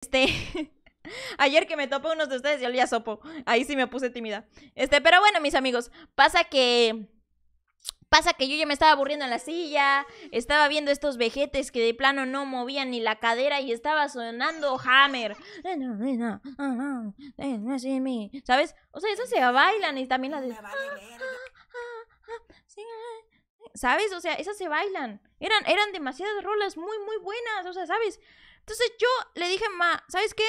Este. Ayer que me topé unos de ustedes, yo ya sopo. Ahí sí me puse tímida. Este, pero bueno, mis amigos, pasa que. Pasa que yo ya me estaba aburriendo en la silla, estaba viendo estos vejetes que de plano no movían ni la cadera y estaba sonando Hammer. ¿Sabes? O sea, esas se bailan y también las ¿eh? ¿Sabes? O sea, esas se bailan. Eran, eran demasiadas rolas muy, muy buenas. O sea, ¿sabes? Entonces yo le dije, ma, ¿sabes qué?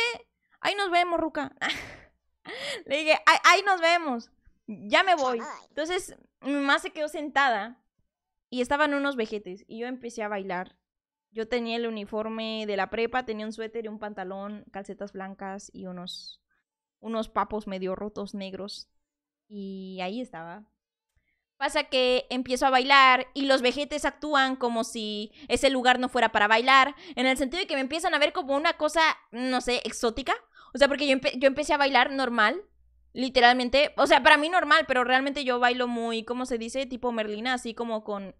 Ahí nos vemos, Ruca. le dije, ahí, nos vemos. Ya me voy. Entonces mi mamá se quedó sentada y estaban unos vejetes y yo empecé a bailar. Yo tenía el uniforme de la prepa, tenía un suéter y un pantalón, calcetas blancas y unos, unos papos medio rotos negros. Y ahí estaba Pasa que empiezo a bailar y los vejetes actúan como si ese lugar no fuera para bailar, en el sentido de que me empiezan a ver como una cosa, no sé, exótica. O sea, porque yo, yo empecé a bailar normal, literalmente. O sea, para mí normal, pero realmente yo bailo muy, ¿cómo se dice? Tipo Merlina, así como con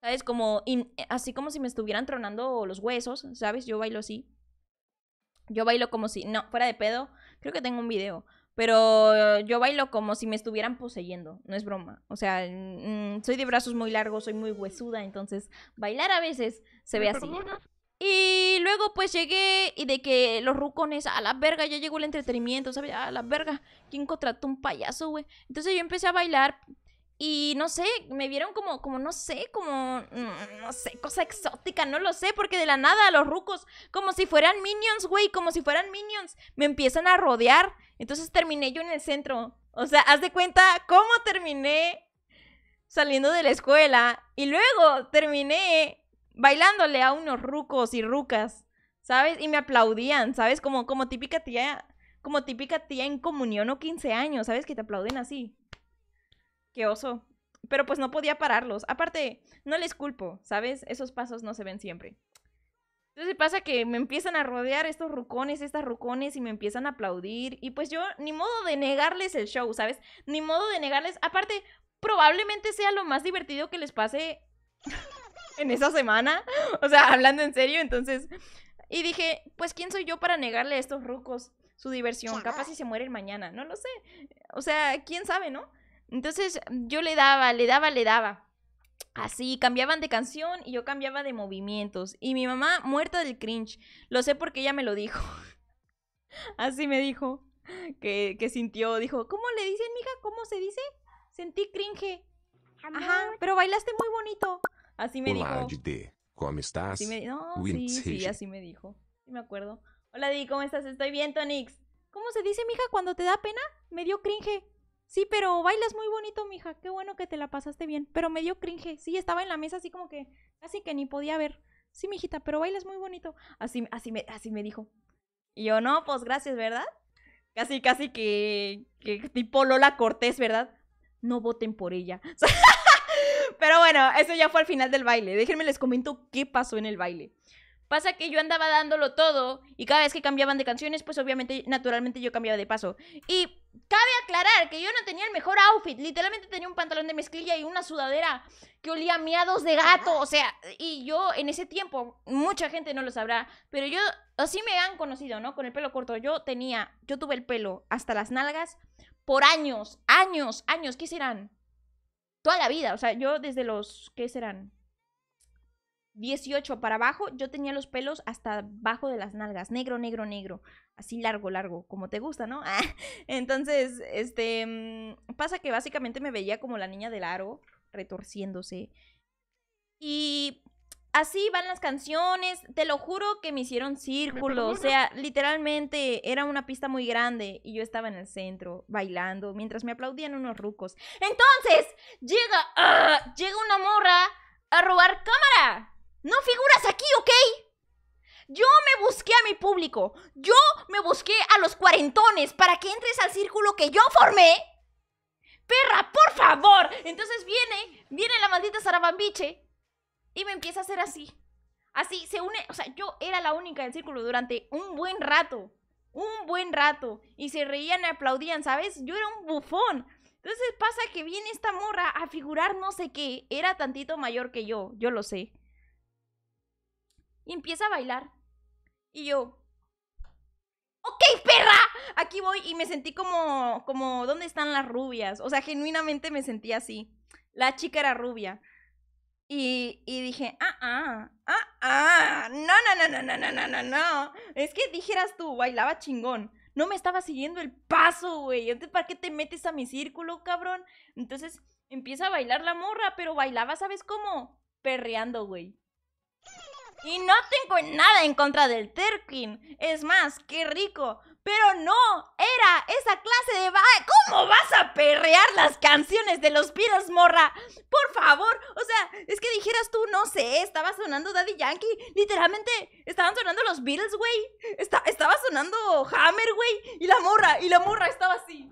¿Sabes? Como, así como si me estuvieran tronando los huesos, ¿sabes? Yo bailo así. Yo bailo como si, no, fuera de pedo. Creo que tengo un video pero yo bailo como si me estuvieran poseyendo, no es broma. O sea, mm, soy de brazos muy largos, soy muy huesuda, entonces bailar a veces se ve así. Y luego pues llegué y de que los rucones, a la verga, ya llegó el entretenimiento, ¿sabes? A la verga, ¿quién contrató un payaso, güey? Entonces yo empecé a bailar y no sé, me vieron como, como no sé, como, mm, no sé, cosa exótica, no lo sé, porque de la nada los rucos, como si fueran minions, güey, como si fueran minions, me empiezan a rodear entonces terminé yo en el centro. O sea, haz de cuenta cómo terminé saliendo de la escuela y luego terminé bailándole a unos rucos y rucas, ¿sabes? Y me aplaudían, ¿sabes? Como, como típica tía, como típica tía en comunión o 15 años, ¿sabes? Que te aplauden así. Qué oso. Pero pues no podía pararlos. Aparte, no les culpo, ¿sabes? Esos pasos no se ven siempre. Entonces pasa que me empiezan a rodear estos rucones, estas rucones y me empiezan a aplaudir. Y pues yo, ni modo de negarles el show, ¿sabes? Ni modo de negarles. Aparte, probablemente sea lo más divertido que les pase en esa semana. O sea, hablando en serio, entonces. Y dije, pues ¿quién soy yo para negarle a estos rucos su diversión? Capaz si se mueren mañana, no lo sé. O sea, quién sabe, ¿no? Entonces yo le daba, le daba, le daba. Así, cambiaban de canción y yo cambiaba de movimientos. Y mi mamá muerta del cringe. Lo sé porque ella me lo dijo. Así me dijo. Que, sintió, dijo, ¿cómo le dicen, mija? ¿Cómo se dice? Sentí cringe. Ajá, pero bailaste muy bonito. Así me dijo. ¿cómo estás? no, sí, sí, así me dijo. Sí me acuerdo. Hola, di ¿cómo estás? Estoy bien, Tonix. ¿Cómo se dice, mija, cuando te da pena? Me dio cringe. Sí, pero bailas muy bonito, mija. Qué bueno que te la pasaste bien. Pero medio cringe. Sí, estaba en la mesa así como que casi que ni podía ver. Sí, mijita, pero bailas muy bonito. Así, así, me, así me dijo. Y yo, no, pues gracias, ¿verdad? Casi, casi que, que tipo Lola Cortés, ¿verdad? No voten por ella. pero bueno, eso ya fue al final del baile. Déjenme les comento qué pasó en el baile. Pasa que yo andaba dándolo todo y cada vez que cambiaban de canciones, pues obviamente, naturalmente yo cambiaba de paso. Y cabe aclarar que yo no tenía el mejor outfit. Literalmente tenía un pantalón de mezclilla y una sudadera que olía a miados de gato. O sea, y yo en ese tiempo, mucha gente no lo sabrá, pero yo, así me han conocido, ¿no? Con el pelo corto. Yo tenía, yo tuve el pelo hasta las nalgas por años, años, años. ¿Qué serán? Toda la vida. O sea, yo desde los, ¿qué serán? 18 para abajo, yo tenía los pelos hasta abajo de las nalgas, negro, negro, negro, así largo, largo, como te gusta, ¿no? Entonces, este, mm, pasa que básicamente me veía como la niña del aro, retorciéndose. Y así van las canciones, te lo juro que me hicieron círculo, o sea, literalmente era una pista muy grande y yo estaba en el centro bailando mientras me aplaudían unos rucos. Entonces, llega, ah, llega una morra a robar cámara. No figuras aquí, ¿ok? Yo me busqué a mi público. Yo me busqué a los cuarentones para que entres al círculo que yo formé. Perra, por favor. Entonces viene, viene la maldita Sarabambiche y me empieza a hacer así. Así, se une, o sea, yo era la única del círculo durante un buen rato. Un buen rato. Y se reían y aplaudían, ¿sabes? Yo era un bufón. Entonces pasa que viene esta morra a figurar no sé qué. Era tantito mayor que yo, yo lo sé y empieza a bailar. Y yo, ok, perra, aquí voy. Y me sentí como, como, ¿dónde están las rubias? O sea, genuinamente me sentí así. La chica era rubia. Y, dije, ah, ah, ah, ah, no, no, no, no, no, no, no, no. Es que dijeras tú, bailaba chingón. No me estaba siguiendo el paso, güey. Entonces, ¿para qué te metes a mi círculo, cabrón? Entonces, empieza a bailar la morra, pero bailaba, ¿sabes cómo? Perreando, güey. Y no tengo nada en contra del Terkin. Es más, qué rico. Pero no, era esa clase de... ¿Cómo vas a perrear las canciones de los Beatles, morra? Por favor, o sea, es que dijeras tú, no sé, estaba sonando Daddy Yankee. Literalmente, estaban sonando los Beatles, güey. estaba sonando Hammer, güey. Y la morra, y la morra estaba así.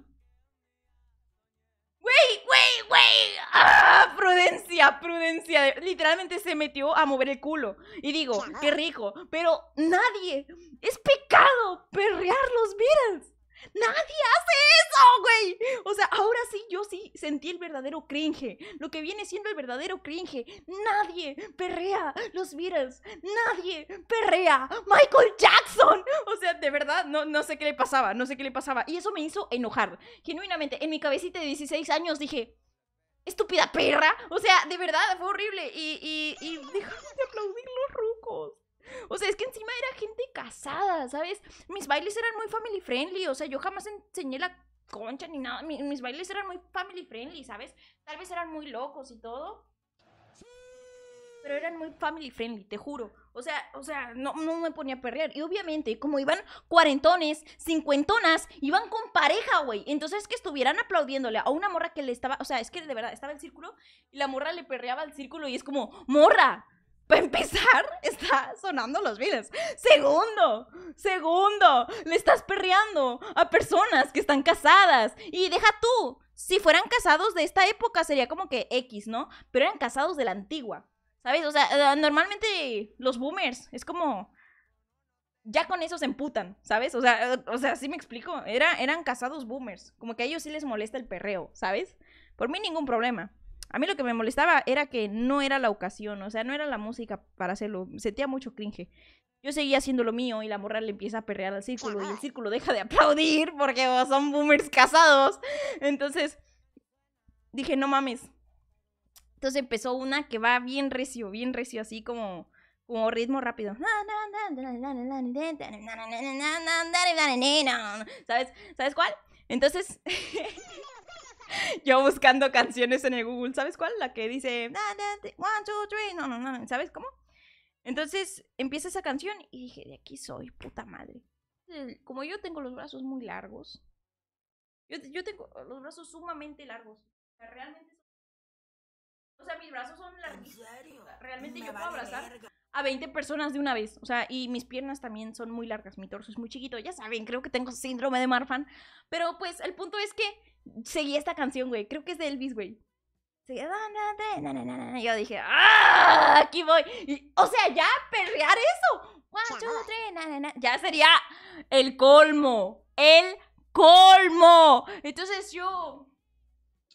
¡Wey, wey, wey! ah Prudencia, prudencia. Literalmente se metió a mover el culo. Y digo, qué rico. Pero nadie. Es pecado perrearlos, los Nadie hace eso, güey. O sea, ahora sí, yo sí sentí el verdadero cringe. Lo que viene siendo el verdadero cringe. Nadie perrea los virus. Nadie perrea Michael Jackson. O sea, de verdad, no, no sé qué le pasaba. No sé qué le pasaba. Y eso me hizo enojar. Genuinamente, en mi cabecita de 16 años dije, estúpida perra. O sea, de verdad, fue horrible. Y, y, y de aplaudir los rucos. O sea, es que encima era gente casada, ¿sabes? Mis bailes eran muy family friendly, o sea, yo jamás enseñé la concha ni nada. mis, bailes eran muy family friendly, ¿sabes? Tal vez eran muy locos y todo pero eran muy family friendly, te juro. O sea, o sea, no, no me ponía a perrear. Y obviamente, como iban cuarentones, cincuentonas, iban con pareja, güey. Entonces que estuvieran aplaudiéndole a una morra que le estaba. O sea, es que de verdad, estaba el círculo y la morra le perreaba al círculo y es como, ¡morra! Para empezar, está sonando los viles Segundo, segundo, le estás perreando a personas que están casadas. Y deja tú, si fueran casados de esta época sería como que X, ¿no? Pero eran casados de la antigua, ¿sabes? O sea, eh, normalmente los boomers es como... Ya con eso se emputan, ¿sabes? O sea, eh, o sí me explico. Era, eran casados boomers. Como que a ellos sí les molesta el perreo, ¿sabes? Por mí ningún problema a mí lo que me molestaba era que no era la ocasión, o sea, no era la música para hacerlo. Sentía mucho cringe. Yo seguía haciendo lo mío y la morra le empieza a perrear al círculo y el círculo deja de aplaudir porque son boomers casados. Entonces dije, no mames. Entonces empezó una que va bien recio, bien recio, así como, como ritmo rápido. ¿Sabes cuál? Entonces yo buscando canciones en el Google, ¿sabes cuál? La que dice, one, two, three, no, no, no, ¿sabes cómo? Entonces empieza esa canción y dije, de aquí soy, puta madre. Como yo tengo los brazos muy largos, yo, tengo los brazos sumamente largos. O sea, realmente O sea, mis brazos son largos, Realmente yo puedo abrazar a 20 personas de una vez. O sea, y mis piernas también son muy largas, mi torso es muy chiquito. Ya saben, creo que tengo síndrome de Marfan. Pero pues el punto es que seguí esta canción, güey. Creo que es de Elvis, güey. Yo dije, ¡ah! Aquí voy. o sea, ya perrear eso. Ya sería el colmo. El colmo. Entonces yo.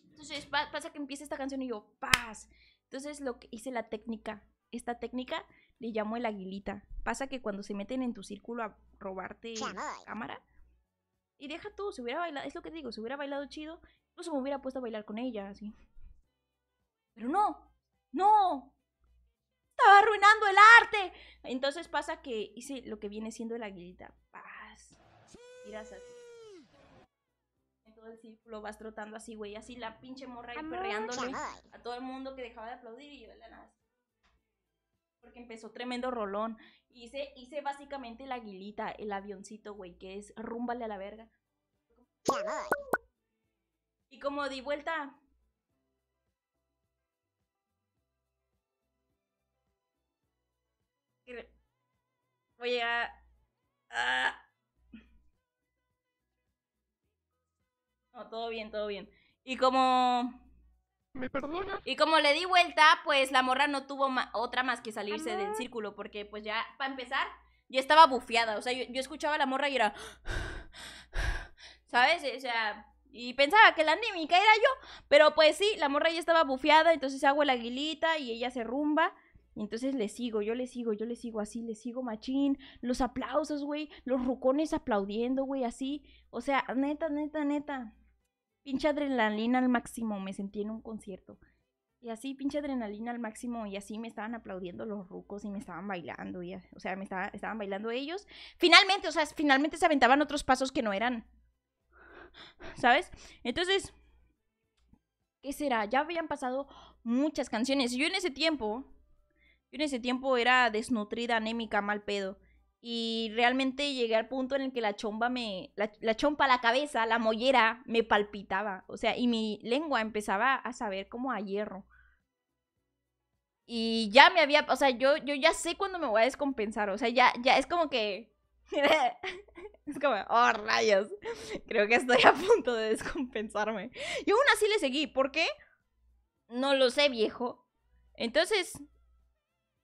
Entonces pasa que empieza esta canción y yo, paz. Entonces lo que hice la técnica. Esta técnica le llamo el aguilita. Pasa que cuando se meten en tu círculo a robarte la cámara, y deja tú, si hubiera bailado, es lo que te digo, Se hubiera bailado chido, incluso me hubiera puesto a bailar con ella, así. Pero no, no, estaba arruinando el arte. Entonces pasa que hice lo que viene siendo el aguilita. Paz. Tiras así. En todo el círculo vas trotando así, güey. Así la pinche morra y perreándole a todo el mundo que dejaba de aplaudir y yo la nada porque empezó tremendo rolón. Hice, hice básicamente la aguilita, el avioncito, güey, que es rúmbale a la verga. Y como di vuelta. Voy a. No, todo bien, todo bien. Y como ¿Me perdona? Y como le di vuelta, pues la morra no tuvo otra más que salirse del ah. círculo, porque pues ya, para empezar, yo estaba bufiada o sea, yo, escuchaba a la morra y era... ¿Sabes? O sea, y pensaba que la anímica era yo, pero pues sí, la morra ya estaba bufiada entonces hago la aguilita y ella se rumba. Y entonces le sigo, yo le sigo, yo le sigo así, le sigo machín, los aplausos, güey, los rucones aplaudiendo, güey, así. O sea, neta, neta, neta pinche adrenalina al máximo, me sentí en un concierto. Y así, pinche adrenalina al máximo, y así me estaban aplaudiendo los rucos y me estaban bailando, y, o sea, me estaban bailando ellos. Finalmente, o sea, finalmente se aventaban otros pasos que no eran, ¿sabes? Entonces, ¿qué será? Ya habían pasado muchas canciones. Yo en ese tiempo, yo en ese tiempo era desnutrida, anémica, mal pedo. Y realmente llegué al punto en el que la chompa me, la, la, chompa, la cabeza, la mollera me palpitaba. O sea, y mi lengua empezaba a saber como a hierro. Y ya me había, o sea, yo, yo ya sé cuándo me voy a descompensar. O sea, ya, ya es como que... es como, oh rayos, creo que estoy a punto de descompensarme. Y aún así le seguí, ¿por qué? No lo sé, viejo. Entonces,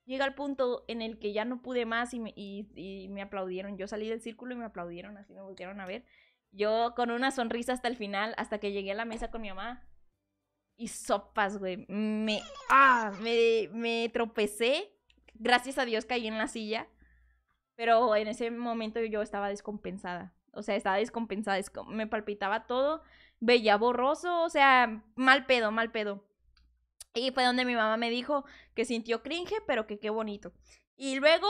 llega al punto en el que ya no pude más y me, y, me aplaudieron. Yo salí del círculo y me aplaudieron, así me volvieron a ver. Yo con una sonrisa hasta el final, hasta que llegué a la mesa con mi mamá. Y sopas, güey. Me, ah, me, me tropecé. Gracias a Dios caí en la silla. Pero en ese momento yo estaba descompensada. O sea, estaba descompensada. me palpitaba todo. Veía borroso. O sea, mal pedo, mal pedo. Y fue donde mi mamá me dijo que sintió cringe, pero que qué bonito. Y luego